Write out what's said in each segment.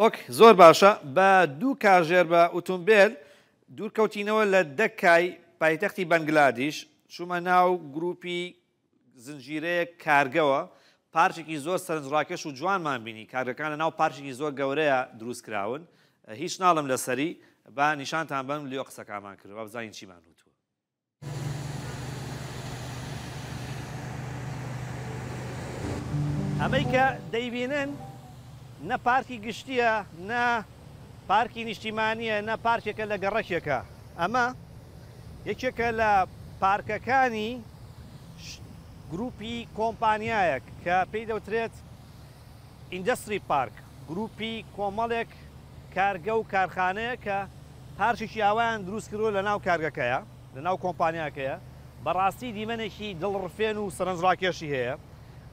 ئۆک زۆر باشە بە دوو کاژێر بە ئۆتۆمبیل دوورکەوتینەوە لە دەکای پایتەختی بەنگلادیش چوومە ناو گروپی زنجیرەیە کارگەوە پارچێکی زۆر سەرنجڕاکەش و جوانمان بینی کارگەکان لە ناو پارچێکی زۆر گەورەیە دروست کراون هیچ ناڵم لەسەری با نیشانتان بم لێ قسەکانمان کرد و بزانین چیمان وتوە ئەمەیکە دەیبینن نە پارکی گشتیە نە پارکی نیشتیمانیە نە پارکێکە لە گەڕەکێکە ئەمە یەکێکە لە پارکەکانی گروپی کۆمپانیایەک کە پێی دەوترێت ئیندستری پارک گروپی کۆمەڵێک کارگە و کارخانەیە کە پارچێکی ئاوایان دروست کردو لە ناو کارگەکەیە لە ناو کۆمپانیاکەیە بەڕاستی دیمەنێکی دڵڕفێن و سەرنجڕاکێشی هەیە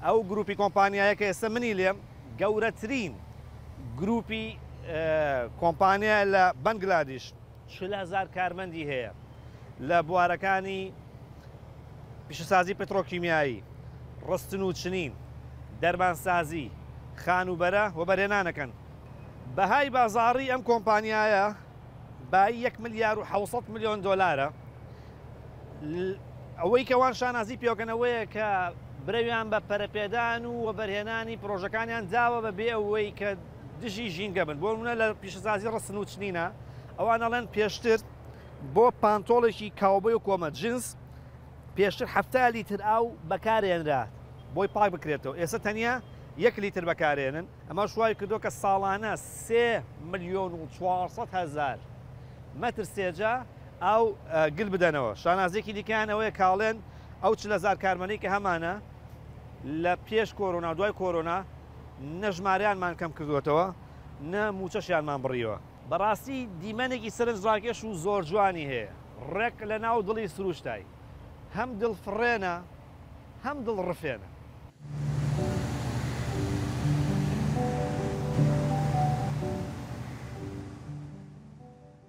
ئەو گروپی کۆمپانیایەکە ئێستا منی لێم گەورەترین گروپی کۆمپانیا لە بەنگلادیش هزار کارمەندی هەیە لە بوارەکانی پیشسازی پترۆکیمیایی ڕستن و چنین دەربانسازی خانوبەرە و بەرێنانەکەن بەهای بازاری ئەم کۆمپانیایە با 1 ملیار و 600 میلیۆن دلارە ئەوەی کەوان شانازی پیاکەنەوەیە کە برەویان بە پەرەپێدان و وەبەرهێنانی پرۆژەکانیان داوە بە بێ ئەوەی کە دژی ژینگە بن بۆ منە لە پیشەسازی ڕستن و چنینە ئەوانەڵێن پێشتر بۆ پانتۆڵێکی کاوبی و کۆمە جنس پێشتر هەفتا لیتر ئاو بەکارێنرا بۆی پاک بکرێتەوە ئێستا تەنیا یەک لیتر بەکارێنن ئەمە شوای کردو کە ساڵانە سێ میلیۆن و 400 هزار مەتر سێجا ئاو گل بدەنەوە شانازێکی دیکەیان ئەوەیە کاڵێن ئەو چ لەزار کارمەنی کە هەمانە لە پێش کۆرۆنا دوای کۆرۆنا نەژماریانمان کەم کردوێتەوە نە موچەشیانمان بڕیوە بەڕاستی دیمەنێکی سرنجڕاکێش و زۆر جوانی هەیە ڕێک لە ناو دڵی سروشتای هەم دڵفرێنە هەم دڵ ڕفێنە.